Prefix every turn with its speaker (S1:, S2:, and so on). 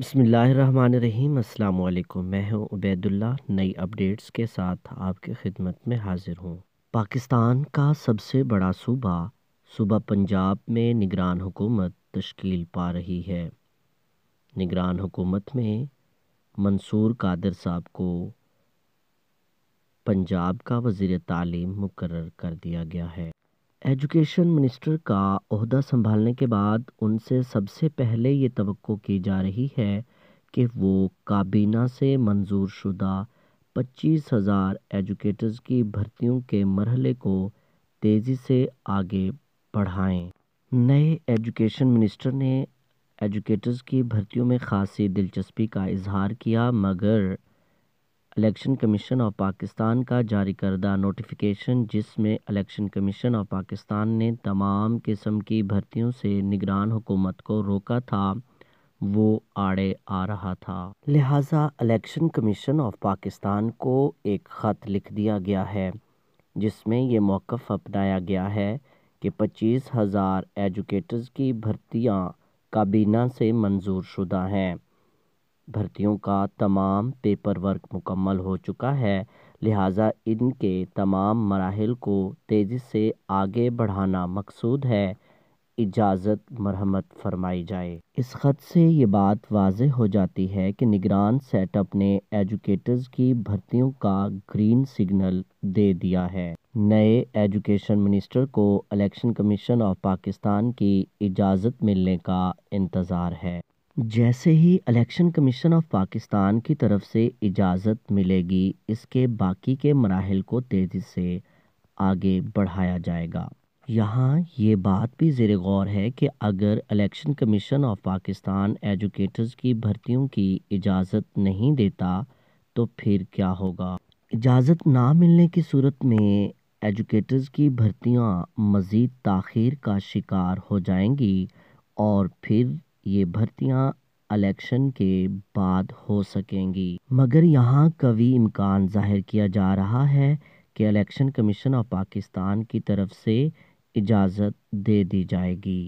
S1: बसमीम् अल्लाम मैं हूं उबैदुल्ला नई अपडेट्स के साथ आपकी खिदमत में हाज़िर हूं पाकिस्तान का सबसे बड़ा सूबा सूबा पंजाब में निगरान हुकूमत तश्कील पा रही है निगरान हुकूमत में मंसूर कादर साहब को पंजाब का वज़ी तालीम मुकर कर दिया गया है एजुकेशन मिनिस्टर का अहदा संभालने के बाद उनसे सबसे पहले ये तो की जा रही है कि वो काबीना से मंजूर शुदा पच्चीस हज़ार एजुकेटर्स की भर्तियों के मरहले को तेज़ी से आगे बढ़ाएं। नए एजुकेशन मिनिस्टर ने एजुकेटर्स की भर्तियों में खासी दिलचस्पी का इजहार किया मगर इलेक्शन कमीशन ऑफ पाकिस्तान का जारी करदा नोटिफिकेशन जिसमें इलेक्शन कमीशन ऑफ पाकिस्तान ने तमाम किस्म की भर्तियों से निगरान हुकूमत को रोका था वो आड़े आ रहा था लिहाजा इलेक्शन कमीशन ऑफ पाकिस्तान को एक ख़त लिख दिया गया है जिसमें ये मौक़ अपनाया गया है कि पच्चीस हज़ार एजुकेटर्स की भर्तियाँ काबीना से मंजूर शुदा हैं भर्तियों का तमाम पेपर वर्क मुकम्मल हो चुका है लिहाजा इनके तमाम मराहल को तेज़ी से आगे बढ़ाना मकसूद है इजाज़त मरहमत फरमाई जाए इस ख़त से ये बात वाज हो जाती है कि निगरान सेटअप ने एजुकेटर्स की भर्तियों का ग्रीन सिग्नल दे दिया है नए एजुकेशन मिनिस्टर को इलेक्शन कमीशन ऑफ पाकिस्तान की इजाज़त मिलने का इंतज़ार है जैसे ही इलेक्शन कमीशन ऑफ पाकिस्तान की तरफ से इजाज़त मिलेगी इसके बाकी के मराहल को तेज़ी से आगे बढ़ाया जाएगा यहाँ ये बात भी ज़ेर गौर है कि अगर election commission of Pakistan educators की भर्तियों की इजाज़त नहीं देता तो फिर क्या होगा इजाज़त ना मिलने की सूरत में एजुकेटर्स की भर्तियाँ मज़ीद तखिर का शिकार हो जाएंगी और फिर ये भर्तियां इलेक्शन के बाद हो सकेंगी मगर यहां कवी इम्कान जाहिर किया जा रहा है कि इलेक्शन कमीशन ऑफ पाकिस्तान की तरफ से इजाज़त दे दी जाएगी